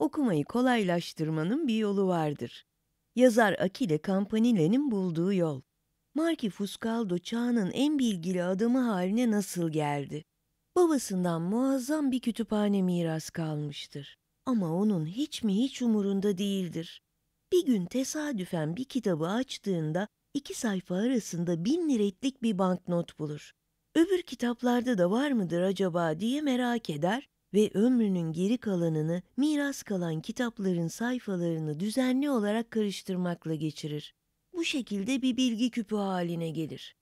okumayı kolaylaştırmanın bir yolu vardır. Yazar Akile Campanile'nin bulduğu yol. Marki Fuscaldo çağının en bilgili adamı haline nasıl geldi? Babasından muazzam bir kütüphane miras kalmıştır. Ama onun hiç mi hiç umurunda değildir. Bir gün tesadüfen bir kitabı açtığında iki sayfa arasında bin liretlik bir banknot bulur. Öbür kitaplarda da var mıdır acaba diye merak eder ve ömrünün geri kalanını miras kalan kitapların sayfalarını düzenli olarak karıştırmakla geçirir. Bu şekilde bir bilgi küpü haline gelir.